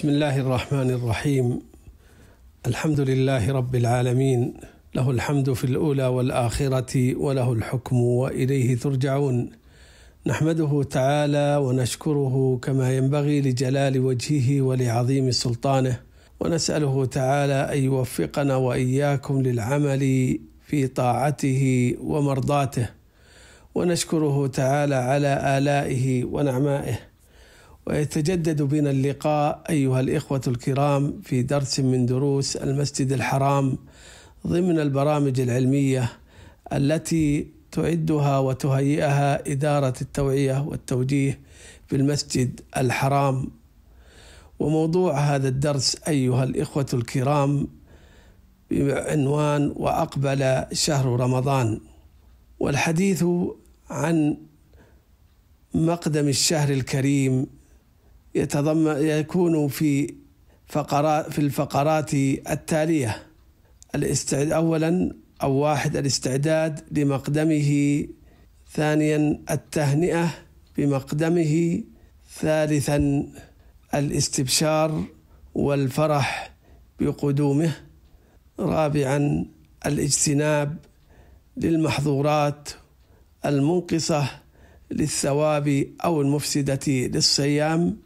بسم الله الرحمن الرحيم الحمد لله رب العالمين له الحمد في الاولى والاخره وله الحكم واليه ترجعون نحمده تعالى ونشكره كما ينبغي لجلال وجهه ولعظيم سلطانه ونساله تعالى ان يوفقنا واياكم للعمل في طاعته ومرضاته ونشكره تعالى على الائه ونعمائه ويتجدد بنا اللقاء أيها الإخوة الكرام في درس من دروس المسجد الحرام ضمن البرامج العلمية التي تعدها وتهيئها إدارة التوعية والتوجيه في المسجد الحرام وموضوع هذا الدرس أيها الإخوة الكرام بعنوان وأقبل شهر رمضان والحديث عن مقدم الشهر الكريم يتضمن يكون في فقرات في الفقرات التالية الاستعداد أولا أو واحد الاستعداد لمقدمه ثانيا التهنئة بمقدمه ثالثا الاستبشار والفرح بقدومه رابعا الاجتناب للمحظورات المنقصه للثواب او المفسده للصيام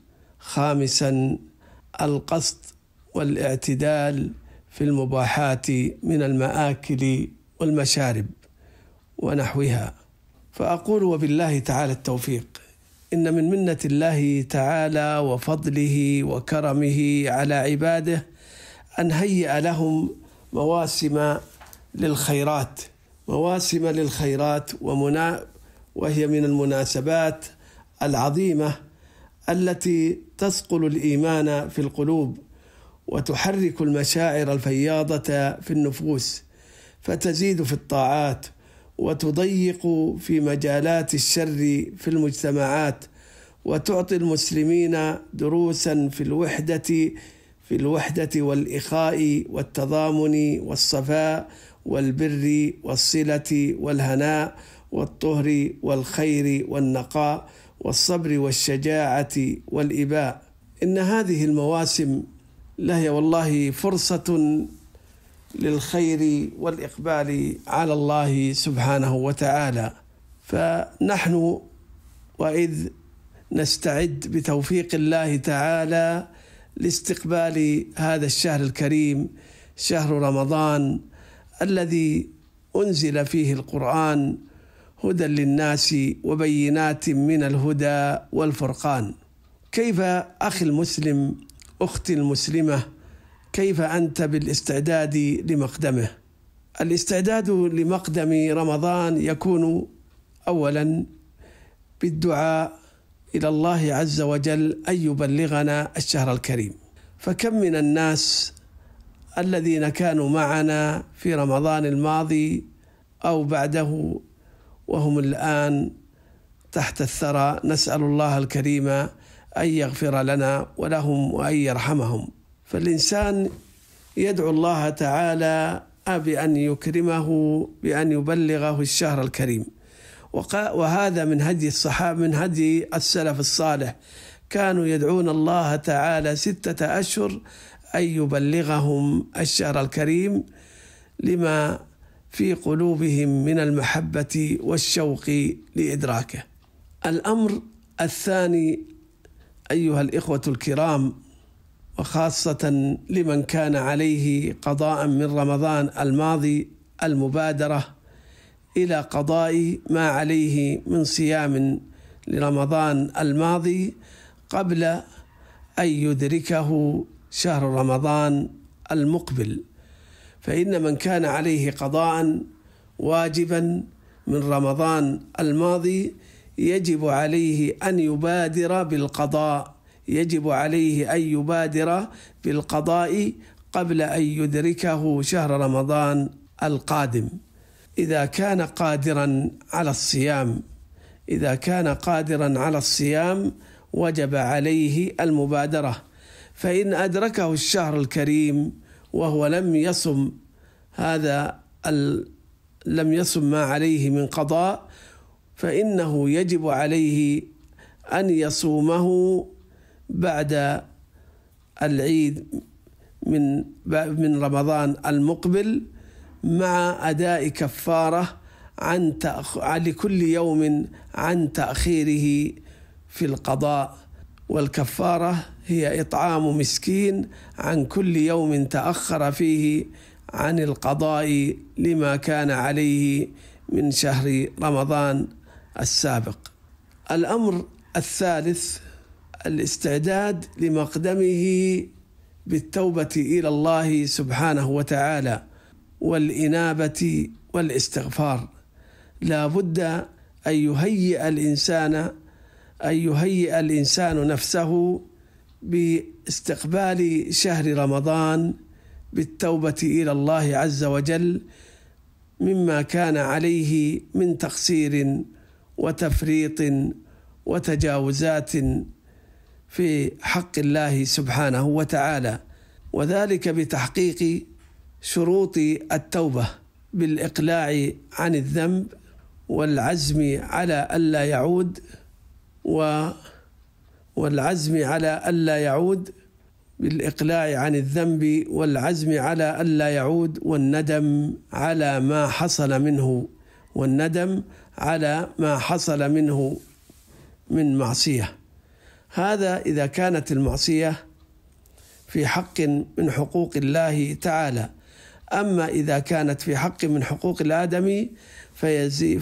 خامسا القصد والاعتدال في المباحات من المآكل والمشارب ونحوها فأقول وبالله تعالى التوفيق إن من منة الله تعالى وفضله وكرمه على عباده أن هيأ لهم مواسم للخيرات مواسم للخيرات ومنا وهي من المناسبات العظيمة التي تصقل الايمان في القلوب وتحرك المشاعر الفياضه في النفوس فتزيد في الطاعات وتضيق في مجالات الشر في المجتمعات وتعطي المسلمين دروسا في الوحده في الوحده والاخاء والتضامن والصفاء والبر والصله والهناء والطهر والخير والنقاء والصبر والشجاعة والإباء إن هذه المواسم لهي والله فرصة للخير والإقبال على الله سبحانه وتعالى فنحن وإذ نستعد بتوفيق الله تعالى لاستقبال هذا الشهر الكريم شهر رمضان الذي انزل فيه القران هدى للناس وبينات من الهدى والفرقان كيف اخي المسلم اختي المسلمه كيف انت بالاستعداد لمقدمه الاستعداد لمقدم رمضان يكون اولا بالدعاء الى الله عز وجل ان يبلغنا الشهر الكريم فكم من الناس الذين كانوا معنا في رمضان الماضي او بعده وهم الآن تحت الثرى نسأل الله الكريم أن يغفر لنا ولهم وأن يرحمهم فالإنسان يدعو الله تعالى بأن يكرمه بأن يبلغه الشهر الكريم وهذا من هدي الصحابة من هدي السلف الصالح كانوا يدعون الله تعالى ستة أشهر أن يبلغهم الشهر الكريم لما في قلوبهم من المحبه والشوق لادراكه الامر الثاني ايها الاخوه الكرام وخاصه لمن كان عليه قضاء من رمضان الماضي المبادره الى قضاء ما عليه من صيام لرمضان الماضي قبل ان يدركه شهر رمضان المقبل فإن من كان عليه قضاء واجبا من رمضان الماضي يجب عليه أن يبادر بالقضاء يجب عليه أن يبادر بالقضاء قبل أن يدركه شهر رمضان القادم إذا كان قادرا على الصيام إذا كان قادرا على الصيام وجب عليه المبادرة فإن أدركه الشهر الكريم وهو لم يصم هذا ال... لم يصم ما عليه من قضاء فإنه يجب عليه أن يصومه بعد العيد من من رمضان المقبل مع أداء كفارة عن تأخ... لكل يوم عن تأخيره في القضاء والكفارة هي إطعام مسكين عن كل يوم تأخر فيه عن القضاء لما كان عليه من شهر رمضان السابق. الأمر الثالث الاستعداد لمقدمه بالتوبة إلى الله سبحانه وتعالى والإنابة والاستغفار. لا بد أن يهيئ الإنسان أن يهيئ الإنسان نفسه باستقبال شهر رمضان بالتوبه الى الله عز وجل مما كان عليه من تقصير وتفريط وتجاوزات في حق الله سبحانه وتعالى وذلك بتحقيق شروط التوبه بالاقلاع عن الذنب والعزم على الا يعود و والعزم على ألا يعود بالإقلاع عن الذنب والعزم على ألا يعود والندم على ما حصل منه والندم على ما حصل منه من معصية هذا إذا كانت المعصية في حق من حقوق الله تعالى أما إذا كانت في حق من حقوق الآدمي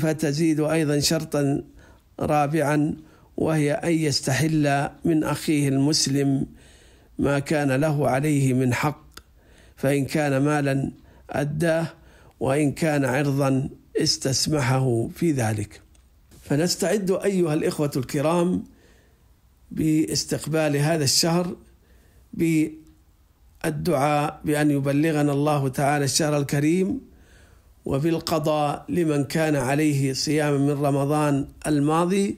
فتزيد أيضا شرطا رابعا وهي أن يستحل من أخيه المسلم ما كان له عليه من حق فإن كان مالا أداه وإن كان عرضا استسمحه في ذلك فنستعد أيها الإخوة الكرام باستقبال هذا الشهر بالدعاء بأن يبلغنا الله تعالى الشهر الكريم وبالقضاء لمن كان عليه صيام من رمضان الماضي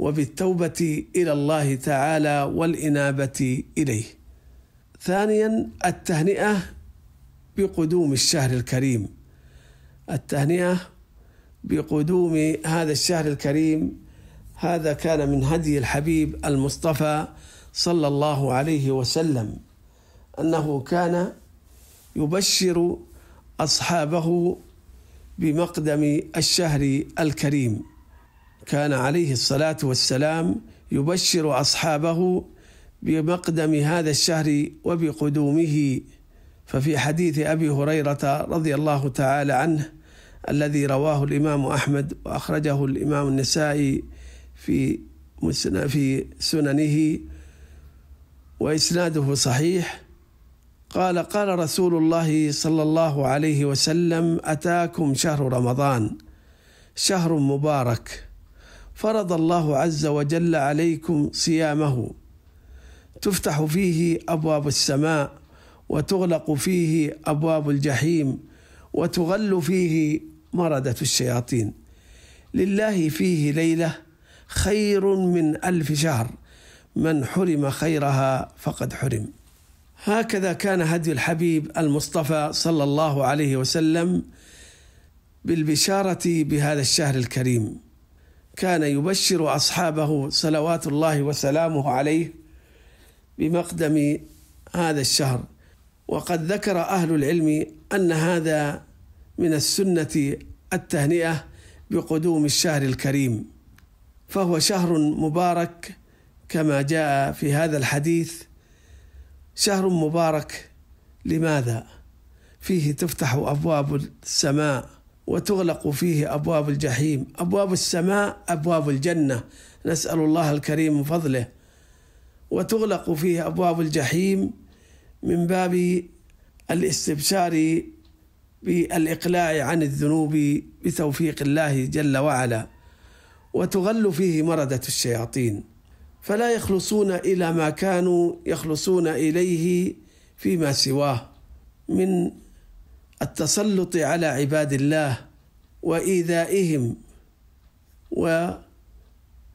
وبالتوبه الى الله تعالى والانابه اليه. ثانيا التهنئه بقدوم الشهر الكريم. التهنئه بقدوم هذا الشهر الكريم هذا كان من هدي الحبيب المصطفى صلى الله عليه وسلم انه كان يبشر اصحابه بمقدم الشهر الكريم كان عليه الصلاة والسلام يبشر أصحابه بمقدم هذا الشهر وبقدومه ففي حديث أبي هريرة رضي الله تعالى عنه الذي رواه الإمام أحمد وأخرجه الإمام النسائي في في سننه وإسناده صحيح قال قال رسول الله صلى الله عليه وسلم أتاكم شهر رمضان شهر مبارك فرض الله عز وجل عليكم صيامه تفتح فيه ابواب السماء وتغلق فيه ابواب الجحيم وتغل فيه مرده الشياطين لله فيه ليله خير من الف شهر من حرم خيرها فقد حرم هكذا كان هدي الحبيب المصطفى صلى الله عليه وسلم بالبشاره بهذا الشهر الكريم كان يبشر اصحابه صلوات الله وسلامه عليه بمقدم هذا الشهر وقد ذكر اهل العلم ان هذا من السنه التهنئه بقدوم الشهر الكريم فهو شهر مبارك كما جاء في هذا الحديث شهر مبارك لماذا فيه تفتح ابواب السماء وتغلق فيه ابواب الجحيم ابواب السماء ابواب الجنه نسال الله الكريم من فضله وتغلق فيه ابواب الجحيم من باب الاستبشار بالاقلاع عن الذنوب بتوفيق الله جل وعلا وتغل فيه مرده الشياطين فلا يخلصون الى ما كانوا يخلصون اليه فيما سواه من التسلط على عباد الله وايذائهم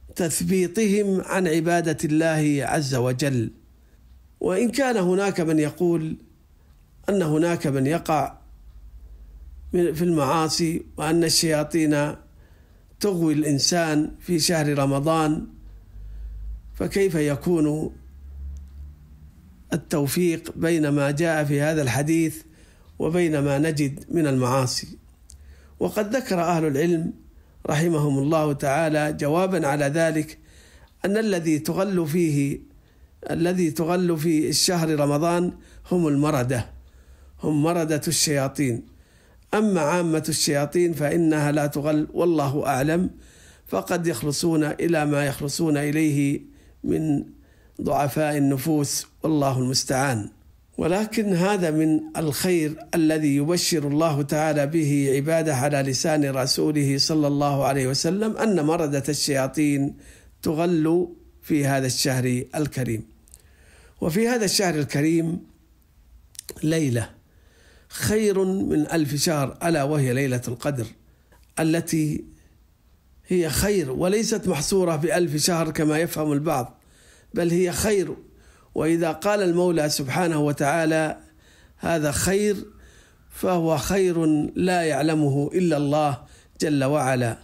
وتثبيطهم عن عباده الله عز وجل وان كان هناك من يقول ان هناك من يقع في المعاصي وان الشياطين تغوي الانسان في شهر رمضان فكيف يكون التوفيق بين ما جاء في هذا الحديث وبين ما نجد من المعاصي وقد ذكر أهل العلم رحمهم الله تعالى جوابا على ذلك أن الذي تغل فيه الذي تغل في الشهر رمضان هم المردة هم مردة الشياطين أما عامة الشياطين فإنها لا تغل والله أعلم فقد يخلصون إلى ما يخلصون إليه من ضعفاء النفوس والله المستعان ولكن هذا من الخير الذي يبشر الله تعالى به عباده على لسان رسوله صلى الله عليه وسلم ان مرده الشياطين تغل في هذا الشهر الكريم. وفي هذا الشهر الكريم ليله خير من الف شهر الا وهي ليله القدر التي هي خير وليست محصوره بألف شهر كما يفهم البعض بل هي خير واذا قال المولى سبحانه وتعالى هذا خير فهو خير لا يعلمه الا الله جل وعلا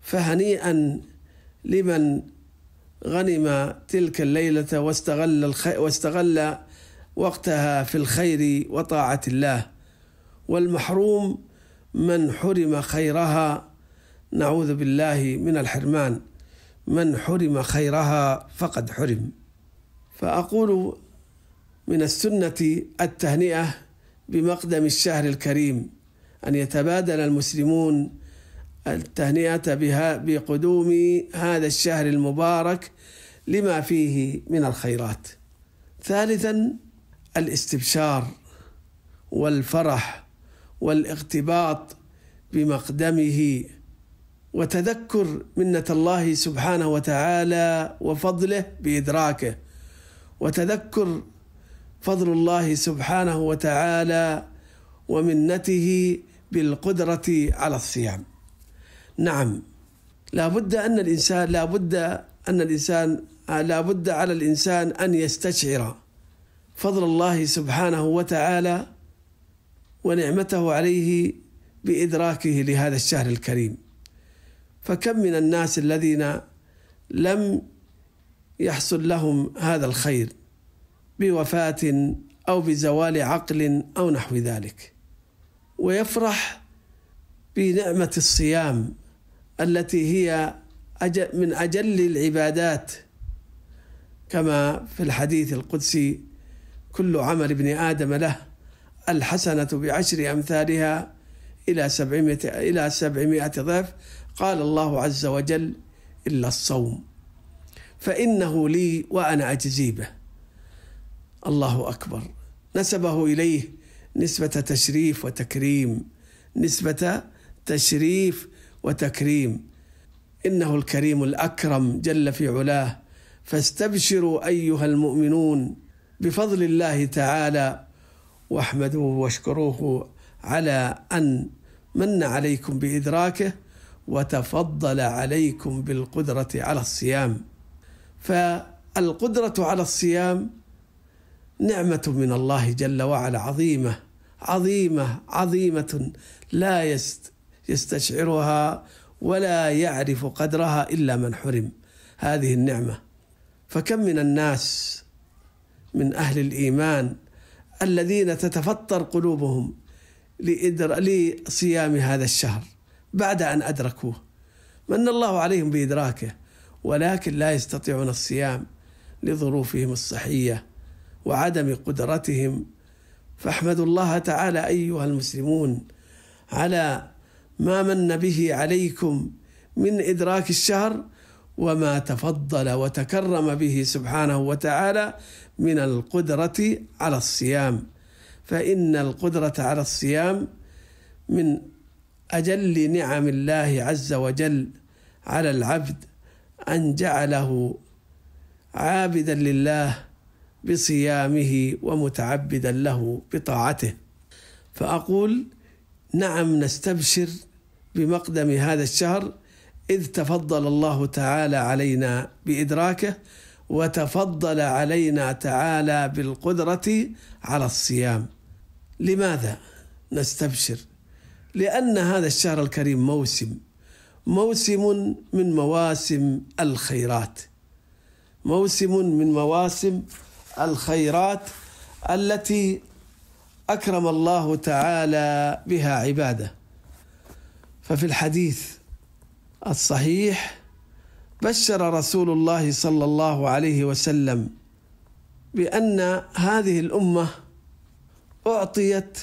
فهنيئا لمن غنم تلك الليله واستغل واستغل وقتها في الخير وطاعه الله والمحروم من حرم خيرها نعوذ بالله من الحرمان من حرم خيرها فقد حرم فأقول من السنة التهنئة بمقدم الشهر الكريم أن يتبادل المسلمون التهنئة بها بقدوم هذا الشهر المبارك لما فيه من الخيرات. ثالثا الاستبشار والفرح والاغتباط بمقدمه وتذكر منة الله سبحانه وتعالى وفضله بإدراكه وتذكر فضل الله سبحانه وتعالى ومنته بالقدرة على الصيام نعم لا بد أن الإنسان لا بد أن الإنسان لا بد على الإنسان أن يستشعر فضل الله سبحانه وتعالى ونعمته عليه بإدراكه لهذا الشهر الكريم فكم من الناس الذين لم يحصل لهم هذا الخير بوفاة أو بزوال عقل أو نحو ذلك ويفرح بنعمة الصيام التي هي من أجل العبادات كما في الحديث القدسي كل عمل ابن آدم له الحسنة بعشر أمثالها إلى سبعمائة إلى سبعمائة ضعف قال الله عز وجل إلا الصوم فإنه لي وأنا به الله أكبر نسبه إليه نسبة تشريف وتكريم نسبة تشريف وتكريم إنه الكريم الأكرم جل في علاه فاستبشروا أيها المؤمنون بفضل الله تعالى واحمدوه واشكروه على أن من عليكم بإدراكه وتفضل عليكم بالقدرة على الصيام فالقدرة على الصيام نعمة من الله جل وعلا عظيمة عظيمة عظيمة لا يست يستشعرها ولا يعرف قدرها إلا من حرم هذه النعمة فكم من الناس من أهل الإيمان الذين تتفطر قلوبهم لإدر... لصيام هذا الشهر بعد أن أدركوه من الله عليهم بإدراكه ولكن لا يستطيعون الصيام لظروفهم الصحيه وعدم قدرتهم فاحمدوا الله تعالى ايها المسلمون على ما من به عليكم من ادراك الشهر وما تفضل وتكرم به سبحانه وتعالى من القدره على الصيام فان القدره على الصيام من اجل نعم الله عز وجل على العبد أن جعله عابدا لله بصيامه ومتعبدا له بطاعته فأقول نعم نستبشر بمقدم هذا الشهر إذ تفضل الله تعالى علينا بإدراكه وتفضل علينا تعالى بالقدرة على الصيام لماذا نستبشر؟ لأن هذا الشهر الكريم موسم موسم من مواسم الخيرات موسم من مواسم الخيرات التي اكرم الله تعالى بها عباده ففي الحديث الصحيح بشر رسول الله صلى الله عليه وسلم بان هذه الامه اعطيت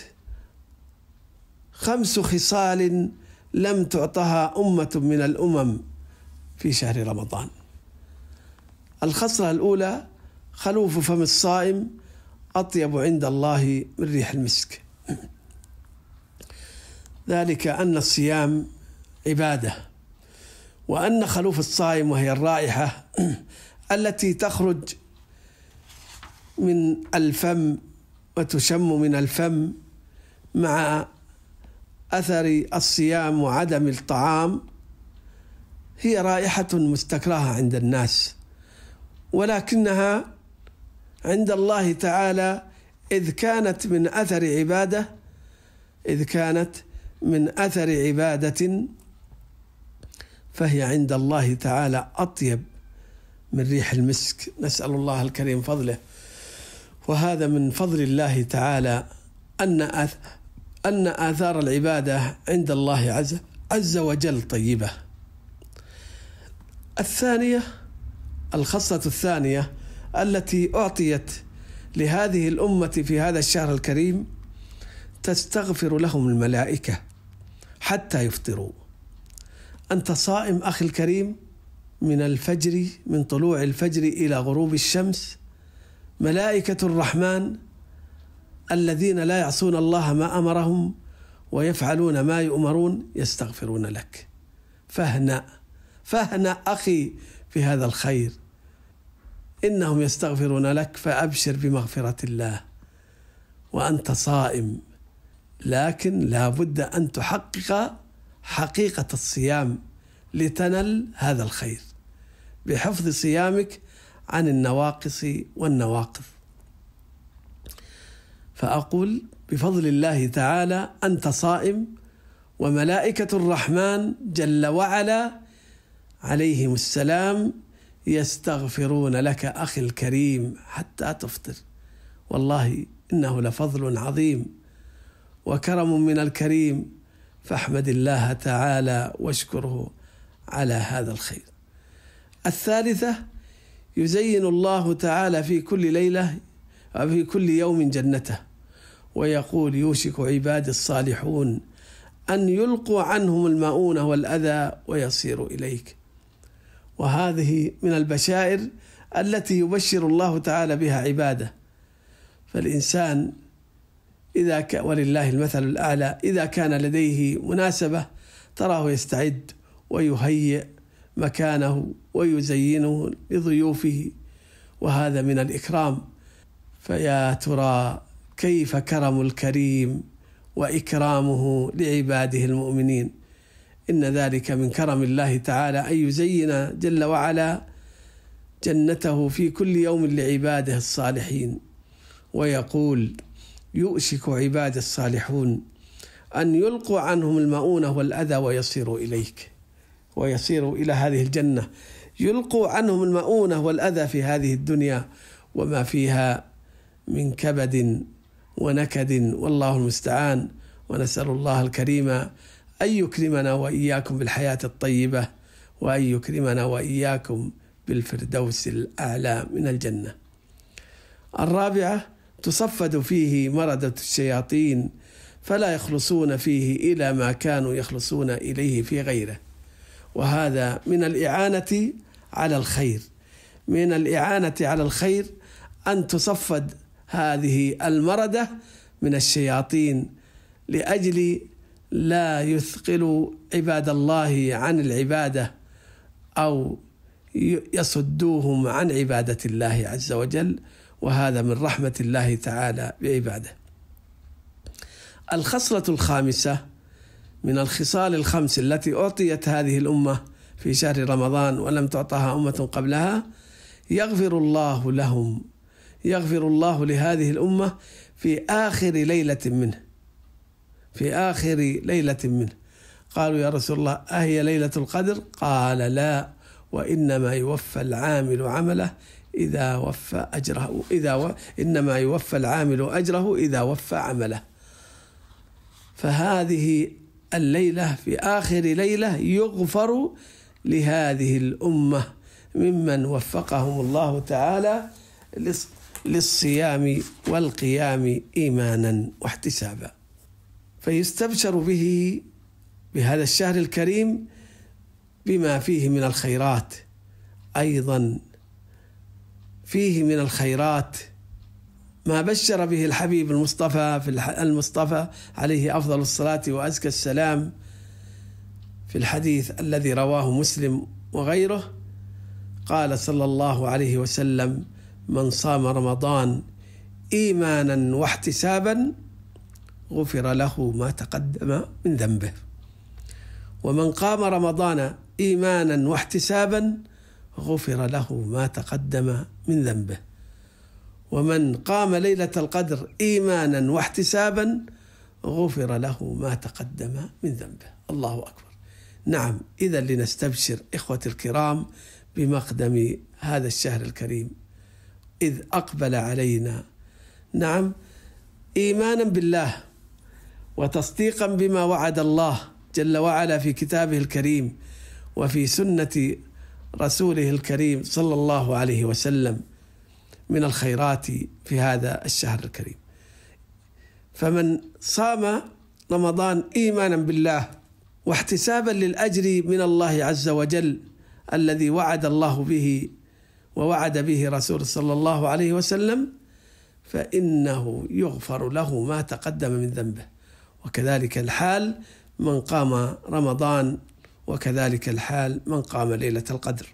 خمس خصال لم تعطها أمة من الأمم في شهر رمضان الخصلة الأولى خلوف فم الصائم أطيب عند الله من ريح المسك ذلك أن الصيام عبادة وأن خلوف الصائم وهي الرائحة التي تخرج من الفم وتشم من الفم مع اثر الصيام وعدم الطعام هي رائحه مستكرهه عند الناس ولكنها عند الله تعالى اذ كانت من اثر عباده اذ كانت من اثر عباده فهي عند الله تعالى اطيب من ريح المسك نسال الله الكريم فضله وهذا من فضل الله تعالى ان أن آثار العبادة عند الله عز عز وجل طيبة. الثانية الخصلة الثانية التي أعطيت لهذه الأمة في هذا الشهر الكريم تستغفر لهم الملائكة حتى يفطروا. أنت صائم أخي الكريم من الفجر من طلوع الفجر إلى غروب الشمس ملائكة الرحمن الذين لا يعصون الله ما امرهم ويفعلون ما يؤمرون يستغفرون لك فاهنا فاهنا اخي في هذا الخير انهم يستغفرون لك فابشر بمغفره الله وانت صائم لكن لا بد ان تحقق حقيقه الصيام لتنل هذا الخير بحفظ صيامك عن النواقص والنواقض فأقول بفضل الله تعالى أنت صائم وملائكة الرحمن جل وعلا عليهم السلام يستغفرون لك أخي الكريم حتى تفطر والله إنه لفضل عظيم وكرم من الكريم فاحمد الله تعالى واشكره على هذا الخير الثالثة يزين الله تعالى في كل ليلة وفي كل يوم جنته ويقول يوشك عبادي الصالحون أن يلقوا عنهم المؤونة والأذى ويصير إليك وهذه من البشائر التي يبشر الله تعالى بها عباده فالإنسان إذا ك... ولله المثل الأعلى إذا كان لديه مناسبة تراه يستعد ويهيئ مكانه ويزينه لضيوفه وهذا من الإكرام فيا ترى كيف كرم الكريم واكرامه لعباده المؤمنين ان ذلك من كرم الله تعالى ان يزين جل وعلا جنته في كل يوم لعباده الصالحين ويقول يؤشك عباد الصالحون ان يلقوا عنهم المؤونه والاذى ويصيروا اليك ويصيروا الى هذه الجنه يلقوا عنهم المؤونه والاذى في هذه الدنيا وما فيها من كبد ونكد والله المستعان ونسأل الله الكريم أن يكرمنا وإياكم بالحياة الطيبة وأن يكرمنا وإياكم بالفردوس الأعلى من الجنة الرابعة تصفد فيه مردة الشياطين فلا يخلصون فيه إلى ما كانوا يخلصون إليه في غيره وهذا من الإعانة على الخير من الإعانة على الخير أن تصفد هذه المرده من الشياطين لاجل لا يثقلوا عباد الله عن العباده او يصدوهم عن عباده الله عز وجل وهذا من رحمه الله تعالى بعباده. الخصله الخامسه من الخصال الخمس التي اعطيت هذه الامه في شهر رمضان ولم تعطها امه قبلها يغفر الله لهم يغفر الله لهذه الامه في اخر ليله منه في اخر ليله منه قالوا يا رسول الله اهي ليله القدر قال لا وانما يوفى العامل عمله اذا وفى اجره اذا و... انما يوفى العامل اجره اذا وفى عمله فهذه الليله في اخر ليله يغفر لهذه الامه ممن وفقهم الله تعالى للصيام والقيام ايمانا واحتسابا فيستبشر به بهذا الشهر الكريم بما فيه من الخيرات ايضا فيه من الخيرات ما بشر به الحبيب المصطفى في المصطفى عليه افضل الصلاه وازكى السلام في الحديث الذي رواه مسلم وغيره قال صلى الله عليه وسلم من صام رمضان ايمانا واحتسابا غفر له ما تقدم من ذنبه ومن قام رمضان ايمانا واحتسابا غفر له ما تقدم من ذنبه ومن قام ليله القدر ايمانا واحتسابا غفر له ما تقدم من ذنبه الله اكبر نعم اذا لنستبشر اخوتي الكرام بمقدم هذا الشهر الكريم إذ أقبل علينا نعم إيمانا بالله وتصديقا بما وعد الله جل وعلا في كتابه الكريم وفي سنة رسوله الكريم صلى الله عليه وسلم من الخيرات في هذا الشهر الكريم فمن صام رمضان ايمانا بالله واحتسابا للاجر من الله عز وجل الذي وعد الله به ووعد به رسول صلى الله عليه وسلم فإنه يغفر له ما تقدم من ذنبه وكذلك الحال من قام رمضان وكذلك الحال من قام ليلة القدر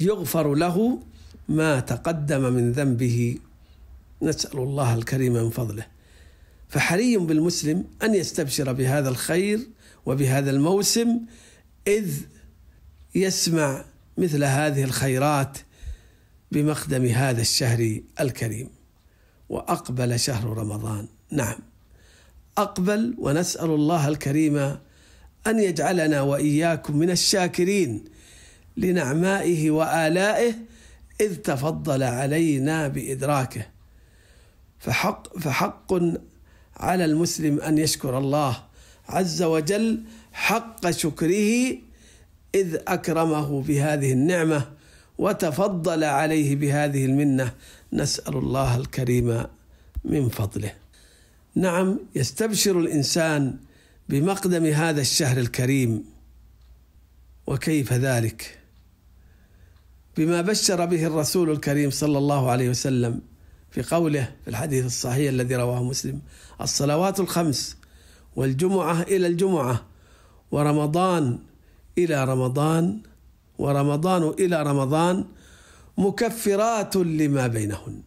يغفر له ما تقدم من ذنبه نسأل الله الكريم من فضله فحري بالمسلم أن يستبشر بهذا الخير وبهذا الموسم إذ يسمع مثل هذه الخيرات بمقدم هذا الشهر الكريم واقبل شهر رمضان نعم اقبل ونسال الله الكريم ان يجعلنا واياكم من الشاكرين لنعمائه والائه اذ تفضل علينا بادراكه فحق فحق على المسلم ان يشكر الله عز وجل حق شكره إذ أكرمه بهذه النعمة وتفضل عليه بهذه المنة نسأل الله الكريم من فضله. نعم يستبشر الإنسان بمقدم هذا الشهر الكريم وكيف ذلك؟ بما بشر به الرسول الكريم صلى الله عليه وسلم في قوله في الحديث الصحيح الذي رواه مسلم الصلوات الخمس والجمعة إلى الجمعة ورمضان إلى رمضان ورمضان إلى رمضان مكفرات لما بينهن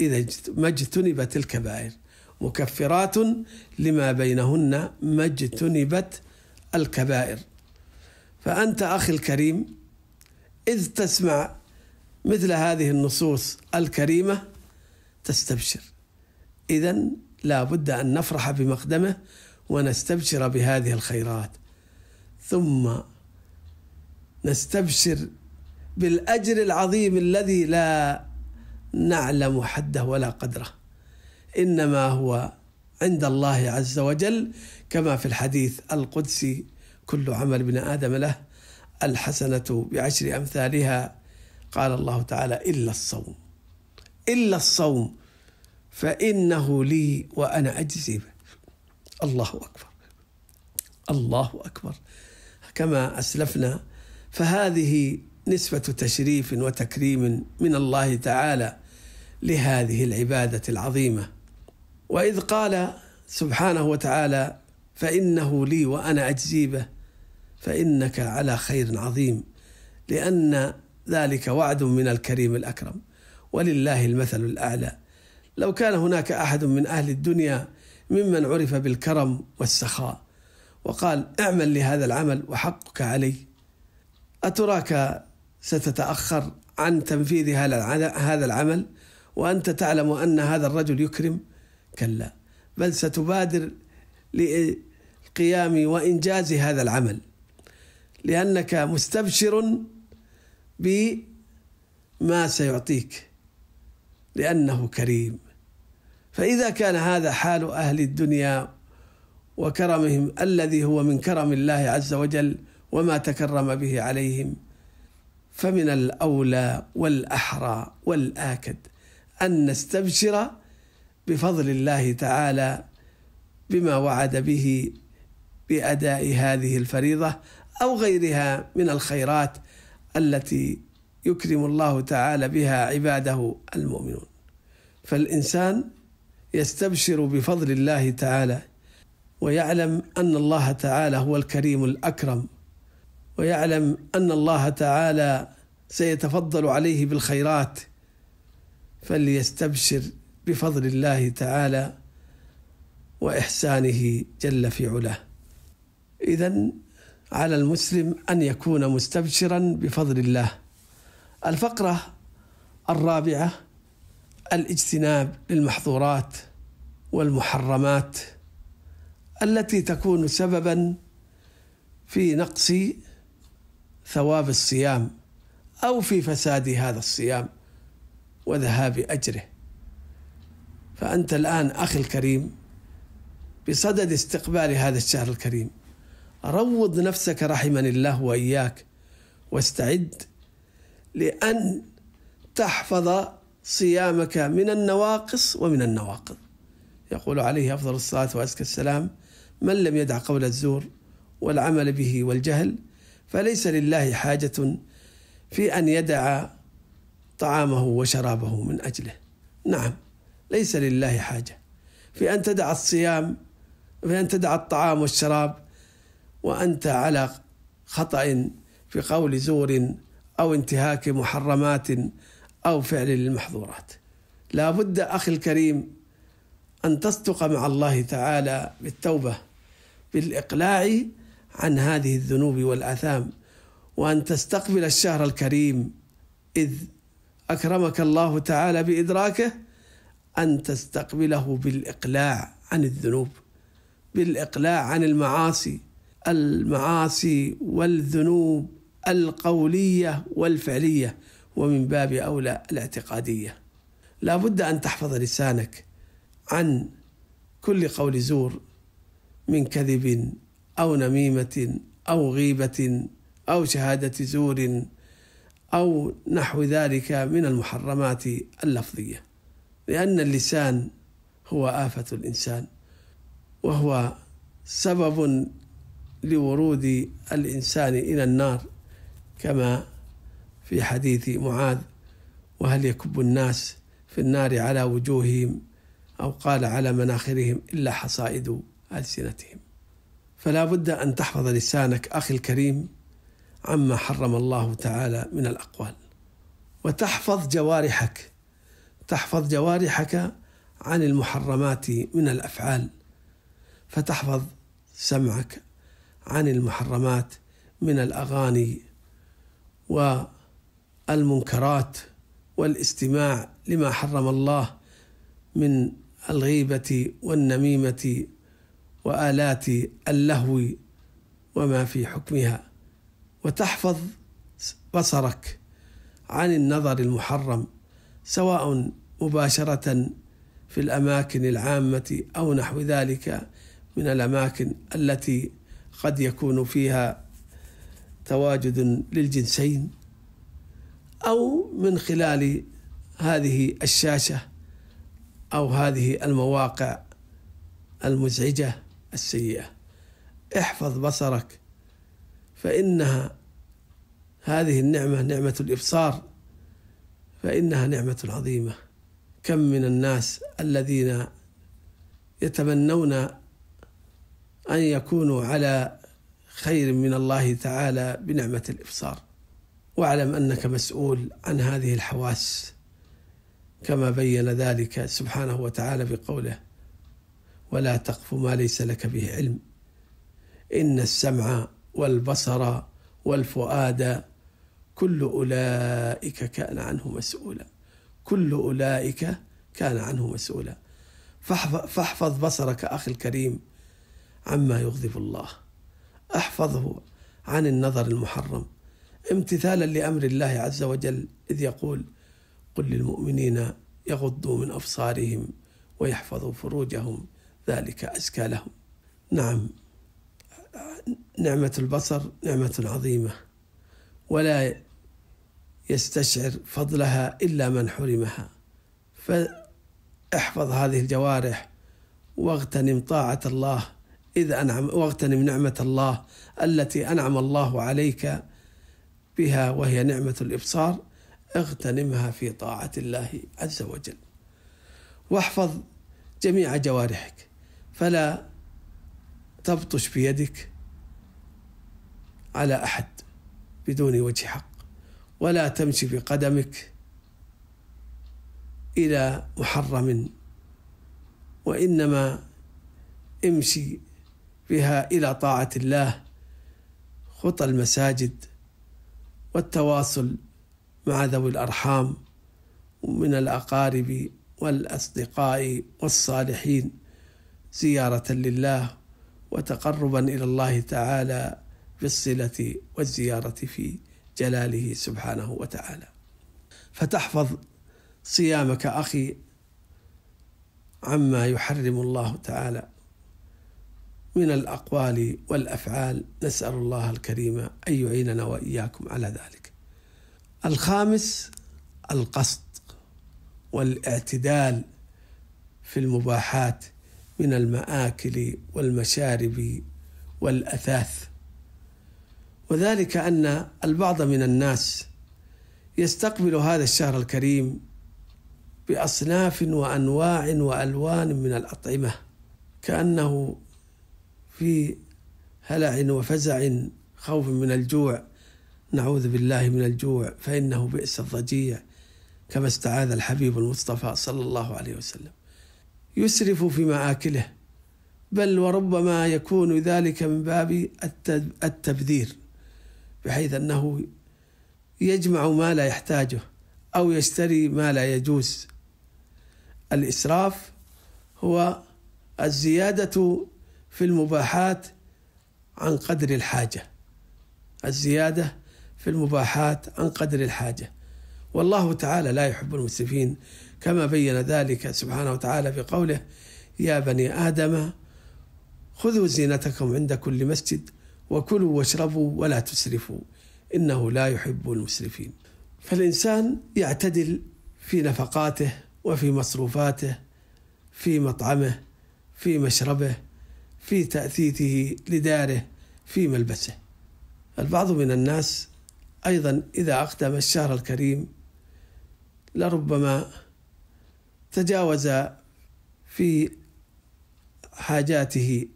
إذا ما اجتنبت الكبائر مكفرات لما بينهن ما اجتنبت الكبائر فأنت أخي الكريم إذ تسمع مثل هذه النصوص الكريمة تستبشر إذا لا بد أن نفرح بمقدمه ونستبشر بهذه الخيرات ثم نستبشر بالاجر العظيم الذي لا نعلم حده ولا قدره انما هو عند الله عز وجل كما في الحديث القدسي كل عمل ابن ادم له الحسنه بعشر امثالها قال الله تعالى الا الصوم الا الصوم فانه لي وانا اجزي به الله اكبر الله اكبر كما اسلفنا فهذه نسبه تشريف وتكريم من الله تعالى لهذه العباده العظيمه واذ قال سبحانه وتعالى فانه لي وانا اجزي به فانك على خير عظيم لان ذلك وعد من الكريم الاكرم ولله المثل الاعلى لو كان هناك احد من اهل الدنيا ممن عرف بالكرم والسخاء وقال اعمل لهذا العمل وحقك علي أتراك ستتأخر عن تنفيذ هذا العمل وأنت تعلم أن هذا الرجل يكرم كلا بل ستبادر للقيام وإنجاز هذا العمل لأنك مستبشر بما سيعطيك لأنه كريم فإذا كان هذا حال أهل الدنيا وكرمهم الذي هو من كرم الله عز وجل وما تكرم به عليهم فمن الاولى والاحرى والاكد ان نستبشر بفضل الله تعالى بما وعد به باداء هذه الفريضه او غيرها من الخيرات التي يكرم الله تعالى بها عباده المؤمنون فالانسان يستبشر بفضل الله تعالى ويعلم ان الله تعالى هو الكريم الاكرم ويعلم ان الله تعالى سيتفضل عليه بالخيرات فليستبشر بفضل الله تعالى واحسانه جل في علاه اذا على المسلم ان يكون مستبشرا بفضل الله الفقره الرابعه الاجتناب للمحظورات والمحرمات التي تكون سببا في نقص ثواب الصيام او في فساد هذا الصيام وذهاب اجره فانت الان اخي الكريم بصدد استقبال هذا الشهر الكريم روض نفسك رحمني الله واياك واستعد لان تحفظ صيامك من النواقص ومن النواقض يقول عليه افضل الصلاه وازكى السلام من لم يدع قول الزور والعمل به والجهل فليس لله حاجة في أن يدع طعامه وشرابه من أجله نعم ليس لله حاجة في أن تدع الصيام في أن تدع الطعام والشراب وأنت على خطأ في قول زور أو انتهاك محرمات أو فعل المحظورات لا بد أخي الكريم أن تصدق مع الله تعالى بالتوبة بالإقلاع عن هذه الذنوب والآثام وأن تستقبل الشهر الكريم إذ أكرمك الله تعالى بإدراكه أن تستقبله بالإقلاع عن الذنوب بالإقلاع عن المعاصي المعاصي والذنوب القولية والفعلية ومن باب أولى الاعتقادية لا بد أن تحفظ لسانك عن كل قول زور من كذب أو نميمة أو غيبة أو شهادة زور أو نحو ذلك من المحرمات اللفظية لأن اللسان هو آفة الإنسان وهو سبب لورود الإنسان إلى النار كما في حديث معاذ وهل يكب الناس في النار على وجوههم أو قال على مناخرهم إلا حصائد ألسنتهم فلا بد أن تحفظ لسانك أخي الكريم عما حرم الله تعالى من الأقوال وتحفظ جوارحك تحفظ جوارحك عن المحرمات من الأفعال فتحفظ سمعك عن المحرمات من الأغاني والمنكرات والاستماع لما حرم الله من الغيبة والنميمة والات اللهو وما في حكمها وتحفظ بصرك عن النظر المحرم سواء مباشره في الاماكن العامه او نحو ذلك من الاماكن التي قد يكون فيها تواجد للجنسين او من خلال هذه الشاشه او هذه المواقع المزعجه السيئة احفظ بصرك فإنها هذه النعمة نعمة الإبصار فإنها نعمة عظيمة كم من الناس الذين يتمنون أن يكونوا على خير من الله تعالى بنعمة الإبصار واعلم أنك مسؤول عن هذه الحواس كما بين ذلك سبحانه وتعالى بقوله ولا تقف ما ليس لك به علم إن السمع والبصر والفؤاد كل أولئك كان عنه مسؤولا كل أولئك كان عنه مسؤولا فاحفظ بصرك أخي الكريم عما يغضب الله احفظه عن النظر المحرم امتثالا لأمر الله عز وجل إذ يقول قل للمؤمنين يغضوا من أبصارهم ويحفظوا فروجهم ذلك أزكى لهم نعم نعمة البصر نعمة عظيمة ولا يستشعر فضلها إلا من حرمها فاحفظ هذه الجوارح واغتنم طاعة الله إذ أنعم واغتنم نعمة الله التي أنعم الله عليك بها وهي نعمة الإبصار اغتنمها في طاعة الله عز وجل واحفظ جميع جوارحك فلا تبطش بيدك على احد بدون وجه حق ولا تمشي بقدمك الى محرم وانما امشي بها الى طاعه الله خطى المساجد والتواصل مع ذوي الارحام من الاقارب والاصدقاء والصالحين زيارة لله وتقربا إلى الله تعالى بالصلة والزيارة في جلاله سبحانه وتعالى فتحفظ صيامك أخي عما يحرم الله تعالى من الأقوال والأفعال نسأل الله الكريم أن يعيننا وإياكم على ذلك الخامس القصد والاعتدال في المباحات من المآكل والمشارب والأثاث وذلك أن البعض من الناس يستقبل هذا الشهر الكريم بأصناف وأنواع وألوان من الأطعمة كأنه في هلع وفزع خوف من الجوع نعوذ بالله من الجوع فإنه بئس الضجيع كما استعاذ الحبيب المصطفى صلى الله عليه وسلم يسرف في مآكله بل وربما يكون ذلك من باب التبذير بحيث أنه يجمع ما لا يحتاجه أو يشتري ما لا يجوز الإسراف هو الزيادة في المباحات عن قدر الحاجة الزيادة في المباحات عن قدر الحاجة والله تعالى لا يحب المسرفين كما بين ذلك سبحانه وتعالى في قوله يا بني آدم خذوا زينتكم عند كل مسجد وكلوا واشربوا ولا تسرفوا إنه لا يحب المسرفين فالإنسان يعتدل في نفقاته وفي مصروفاته في مطعمه في مشربه في تأثيثه لداره في ملبسه البعض من الناس أيضا إذا أقدم الشهر الكريم لربما تجاوز في حاجاته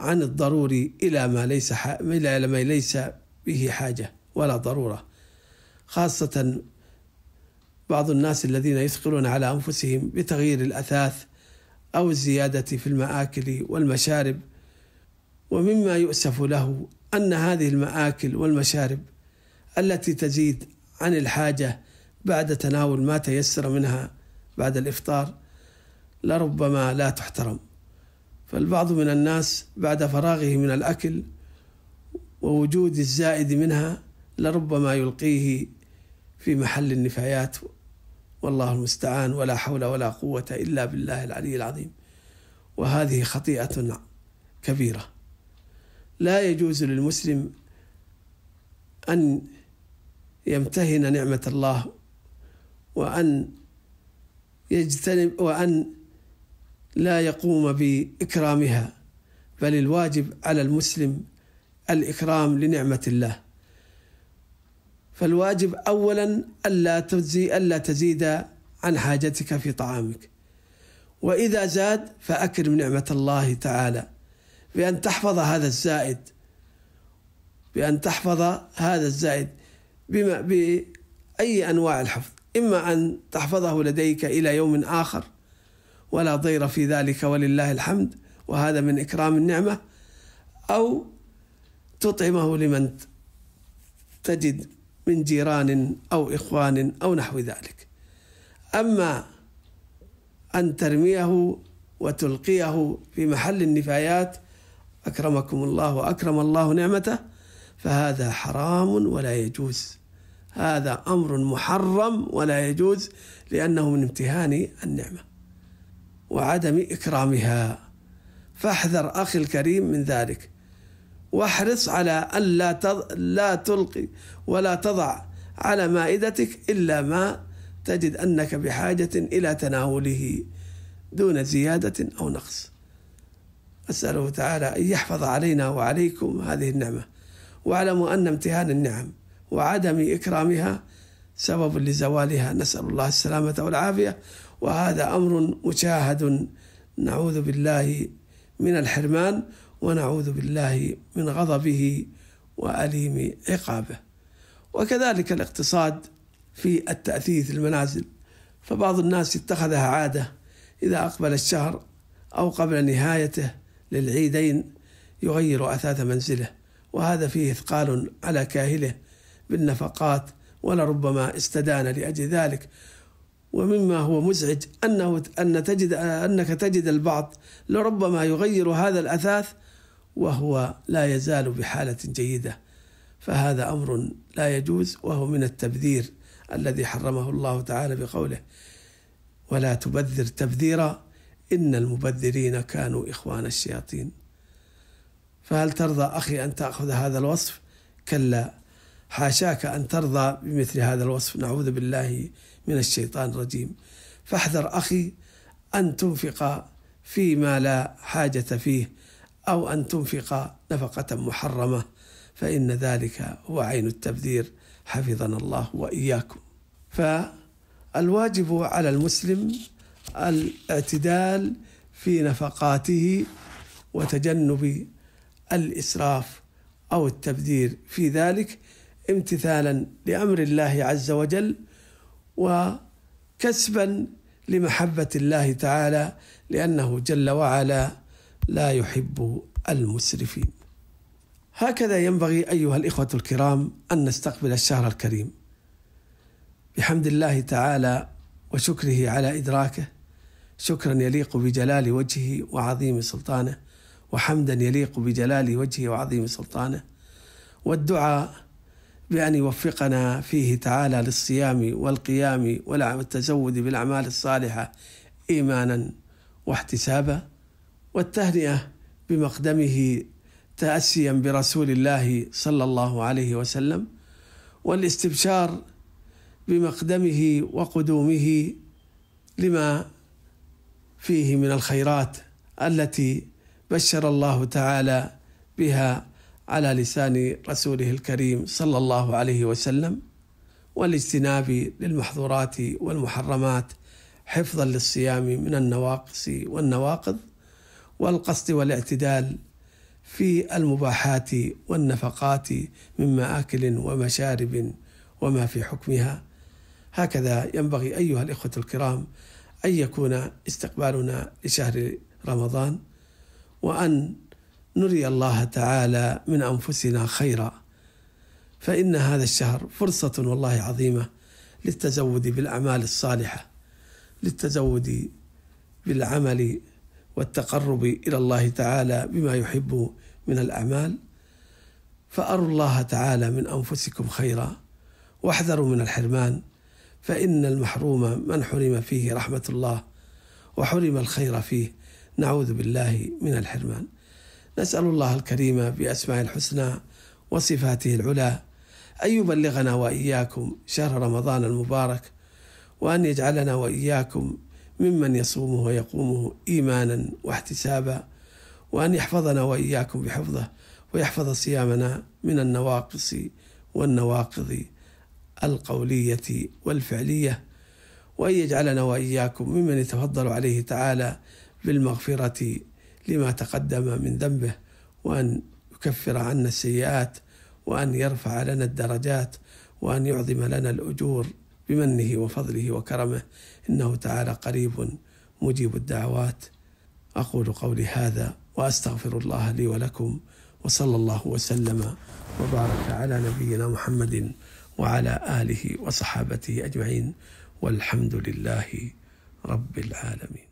عن الضروري إلى ما ليس ح... إلى ما ليس به حاجة ولا ضرورة خاصة بعض الناس الذين يثقلون على أنفسهم بتغيير الأثاث أو الزيادة في المآكل والمشارب ومما يؤسف له أن هذه المآكل والمشارب التي تزيد عن الحاجة بعد تناول ما تيسر منها بعد الافطار لربما لا تحترم فالبعض من الناس بعد فراغه من الاكل ووجود الزائد منها لربما يلقيه في محل النفايات والله المستعان ولا حول ولا قوه الا بالله العلي العظيم وهذه خطيئه كبيره لا يجوز للمسلم ان يمتهن نعمه الله وأن يجتنب وأن لا يقوم بإكرامها بل الواجب على المسلم الإكرام لنعمة الله فالواجب أولا ألا تزي ألا تزيد عن حاجتك في طعامك وإذا زاد فأكرم نعمة الله تعالى بأن تحفظ هذا الزائد بأن تحفظ هذا الزائد بما بأي أنواع الحفظ إما أن تحفظه لديك إلى يوم آخر ولا ضير في ذلك ولله الحمد وهذا من إكرام النعمة أو تطعمه لمن تجد من جيران أو إخوان أو نحو ذلك أما أن ترميه وتلقيه في محل النفايات أكرمكم الله وأكرم الله نعمته فهذا حرام ولا يجوز هذا أمر محرم ولا يجوز لأنه من امتهان النعمة وعدم إكرامها فاحذر أخي الكريم من ذلك واحرص على ألا تض... لا تلقي ولا تضع على مائدتك إلا ما تجد أنك بحاجة إلى تناوله دون زيادة أو نقص أسأله تعالى أن يحفظ علينا وعليكم هذه النعمة واعلموا أن امتهان النعم وعدم إكرامها سبب لزوالها نسأل الله السلامة والعافية وهذا أمر مشاهد نعوذ بالله من الحرمان ونعوذ بالله من غضبه وأليم عقابه وكذلك الاقتصاد في التأثيث المنازل فبعض الناس اتخذها عادة إذا أقبل الشهر أو قبل نهايته للعيدين يغير أثاث منزله وهذا فيه إثقال على كاهله بالنفقات ولربما استدان لأجل ذلك ومما هو مزعج أنه أن تجد أنك تجد البعض لربما يغير هذا الأثاث وهو لا يزال بحالة جيدة فهذا أمر لا يجوز وهو من التبذير الذي حرمه الله تعالى بقوله ولا تبذر تبذيرا إن المبذرين كانوا إخوان الشياطين فهل ترضى أخي أن تأخذ هذا الوصف كلا حاشاك أن ترضى بمثل هذا الوصف نعوذ بالله من الشيطان الرجيم فاحذر أخي أن تنفق فيما لا حاجة فيه أو أن تنفق نفقة محرمة فإن ذلك هو عين التبذير حفظنا الله وإياكم فالواجب على المسلم الاعتدال في نفقاته وتجنب الإسراف أو التبذير في ذلك امتثالا لامر الله عز وجل وكسبا لمحبه الله تعالى لانه جل وعلا لا يحب المسرفين. هكذا ينبغي ايها الاخوه الكرام ان نستقبل الشهر الكريم. بحمد الله تعالى وشكره على ادراكه شكرا يليق بجلال وجهه وعظيم سلطانه وحمدا يليق بجلال وجهه وعظيم سلطانه والدعاء بأن يوفقنا فيه تعالى للصيام والقيام والتزود بالأعمال الصالحة إيمانا واحتسابا والتهنئة بمقدمه تأسيا برسول الله صلى الله عليه وسلم والاستبشار بمقدمه وقدومه لما فيه من الخيرات التي بشر الله تعالى بها على لسان رسوله الكريم صلى الله عليه وسلم والاجتناب للمحظورات والمحرمات حفظا للصيام من النواقص والنواقض والقصد والاعتدال في المباحات والنفقات من مآكل ومشارب وما في حكمها هكذا ينبغي أيها الإخوة الكرام أن يكون استقبالنا لشهر رمضان وأن نري الله تعالى من انفسنا خيرا فان هذا الشهر فرصه والله عظيمه للتزود بالاعمال الصالحه للتزود بالعمل والتقرب الى الله تعالى بما يحب من الاعمال فاروا الله تعالى من انفسكم خيرا واحذروا من الحرمان فان المحروم من حرم فيه رحمه الله وحرم الخير فيه نعوذ بالله من الحرمان نسأل الله الكريم بأسماء الحسنى وصفاته العلى أن يبلغنا وإياكم شهر رمضان المبارك وأن يجعلنا وإياكم ممن يصومه ويقومه إيمانا واحتسابا وأن يحفظنا وإياكم بحفظه ويحفظ صيامنا من النواقص والنواقض القولية والفعلية وأن يجعلنا وإياكم ممن يتفضل عليه تعالى بالمغفرة لما تقدم من ذنبه وأن يكفر عنا السيئات وأن يرفع لنا الدرجات وأن يعظم لنا الأجور بمنه وفضله وكرمه إنه تعالى قريب مجيب الدعوات أقول قولي هذا وأستغفر الله لي ولكم وصلى الله وسلم وبارك على نبينا محمد وعلى آله وصحابته أجمعين والحمد لله رب العالمين